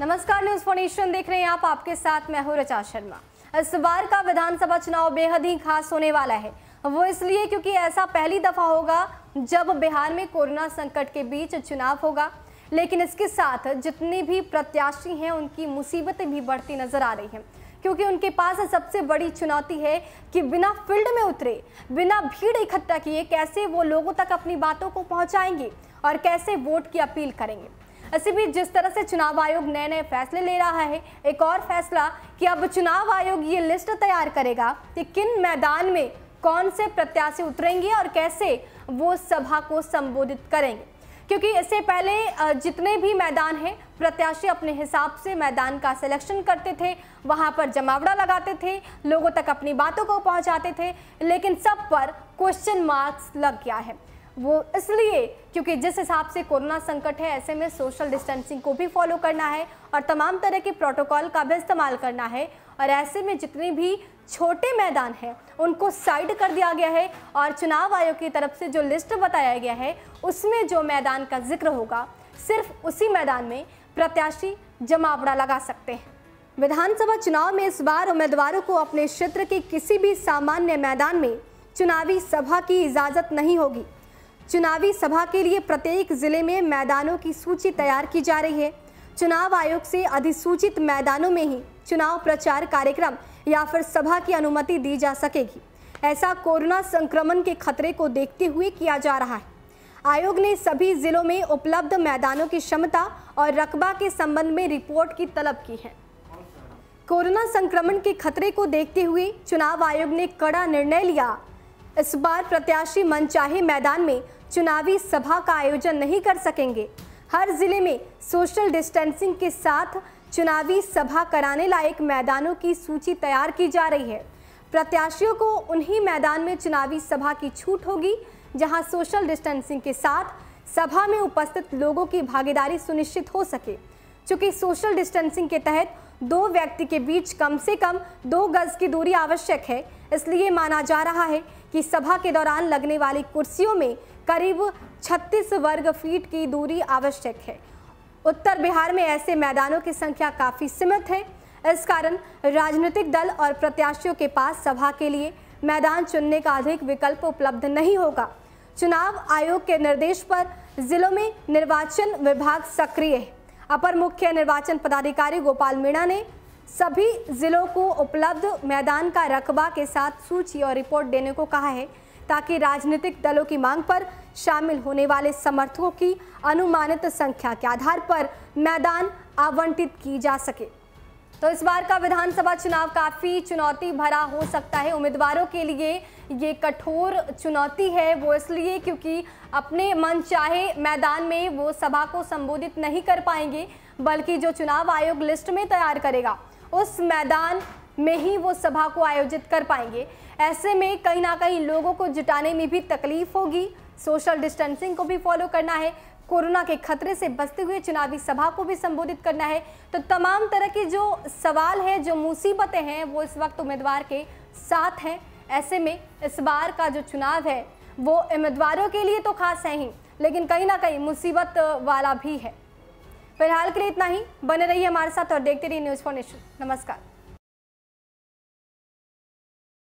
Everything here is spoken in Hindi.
नमस्कार न्यूज फोनेशन देख रहे हैं आप आपके साथ मैं हूं रचा शर्मा इस बार का विधानसभा चुनाव बेहद ही खास होने वाला है वो इसलिए क्योंकि ऐसा पहली दफा होगा जब बिहार में कोरोना संकट के बीच चुनाव होगा लेकिन इसके साथ जितने भी प्रत्याशी हैं उनकी मुसीबतें भी बढ़ती नजर आ रही हैं क्योंकि उनके पास सबसे बड़ी चुनौती है कि बिना फील्ड में उतरे बिना भीड़ इकट्ठा किए कैसे वो लोगों तक अपनी बातों को पहुंचाएंगे और कैसे वोट की अपील करेंगे इसी बीच जिस तरह से चुनाव आयोग नए नए फैसले ले रहा है एक और फैसला कि अब चुनाव आयोग ये लिस्ट तैयार करेगा कि किन मैदान में कौन से प्रत्याशी उतरेंगे और कैसे वो सभा को संबोधित करेंगे क्योंकि इससे पहले जितने भी मैदान हैं प्रत्याशी अपने हिसाब से मैदान का सिलेक्शन करते थे वहाँ पर जमावड़ा लगाते थे लोगों तक अपनी बातों को पहुँचाते थे लेकिन सब पर क्वेश्चन मार्क्स लग गया है वो इसलिए क्योंकि जिस हिसाब से कोरोना संकट है ऐसे में सोशल डिस्टेंसिंग को भी फॉलो करना है और तमाम तरह के प्रोटोकॉल का भी इस्तेमाल करना है और ऐसे में जितने भी छोटे मैदान हैं उनको साइड कर दिया गया है और चुनाव आयोग की तरफ से जो लिस्ट बताया गया है उसमें जो मैदान का जिक्र होगा सिर्फ उसी मैदान में प्रत्याशी जमावड़ा लगा सकते हैं विधानसभा चुनाव में इस बार उम्मीदवारों को अपने क्षेत्र के किसी भी सामान्य मैदान में चुनावी सभा की इजाज़त नहीं होगी चुनावी सभा के लिए प्रत्येक जिले में मैदानों की सूची तैयार की जा रही है चुनाव आयोग से अधिसूचित मैदानों में ही चुनाव प्रचार कार्यक्रम या फिर सभा की अनुमति दी जा सकेगी ऐसा कोरोना संक्रमण के खतरे को देखते हुए किया जा रहा है आयोग ने सभी जिलों में उपलब्ध मैदानों की क्षमता और रकबा के संबंध में रिपोर्ट की तलब की है कोरोना संक्रमण के खतरे को देखते हुए चुनाव आयोग ने कड़ा निर्णय लिया इस बार प्रत्याशी मनचाहे मैदान में चुनावी सभा का आयोजन नहीं कर सकेंगे हर जिले में सोशल डिस्टेंसिंग के साथ चुनावी सभा कराने लायक मैदानों की सूची तैयार की जा रही है प्रत्याशियों को उन्हीं मैदान में चुनावी सभा की छूट होगी जहां सोशल डिस्टेंसिंग के साथ सभा में उपस्थित लोगों की भागीदारी सुनिश्चित हो सके चूँकि सोशल डिस्टेंसिंग के तहत दो व्यक्ति के बीच कम से कम दो गज की दूरी आवश्यक है इसलिए माना जा रहा है कि सभा के दौरान लगने वाली कुर्सियों में करीब 36 वर्ग फीट की दूरी आवश्यक है उत्तर बिहार में ऐसे मैदानों की संख्या काफ़ी सीमित है इस कारण राजनीतिक दल और प्रत्याशियों के पास सभा के लिए मैदान चुनने का अधिक विकल्प उपलब्ध नहीं होगा चुनाव आयोग के निर्देश पर जिलों में निर्वाचन विभाग सक्रिय है अपर मुख्य निर्वाचन पदाधिकारी गोपाल मीणा ने सभी जिलों को उपलब्ध मैदान का रकबा के साथ सूची और रिपोर्ट देने को कहा है ताकि राजनीतिक दलों की मांग पर शामिल होने वाले समर्थकों की अनुमानित संख्या के आधार पर मैदान आवंटित की जा सके तो इस बार का विधानसभा चुनाव काफी चुनौती भरा हो सकता है उम्मीदवारों के लिए ये कठोर चुनौती है वो इसलिए क्योंकि अपने मन चाहे मैदान में वो सभा को संबोधित नहीं कर पाएंगे बल्कि जो चुनाव आयोग लिस्ट में तैयार करेगा उस मैदान में ही वो सभा को आयोजित कर पाएंगे ऐसे में कहीं ना कहीं लोगों को जुटाने में भी तकलीफ होगी सोशल डिस्टेंसिंग को भी फॉलो करना है कोरोना के खतरे से बचते हुए चुनावी सभा को भी संबोधित करना है तो तमाम तरह के जो सवाल है जो मुसीबतें हैं वो इस वक्त उम्मीदवार के साथ हैं ऐसे में इस बार का जो चुनाव है वो उम्मीदवारों के लिए तो खास है ही लेकिन कहीं ना कहीं मुसीबत वाला भी है फिलहाल के लिए इतना ही बने रहिए हमारे साथ और देखते रहिए न्यूज़ फॉर नेशन नमस्कार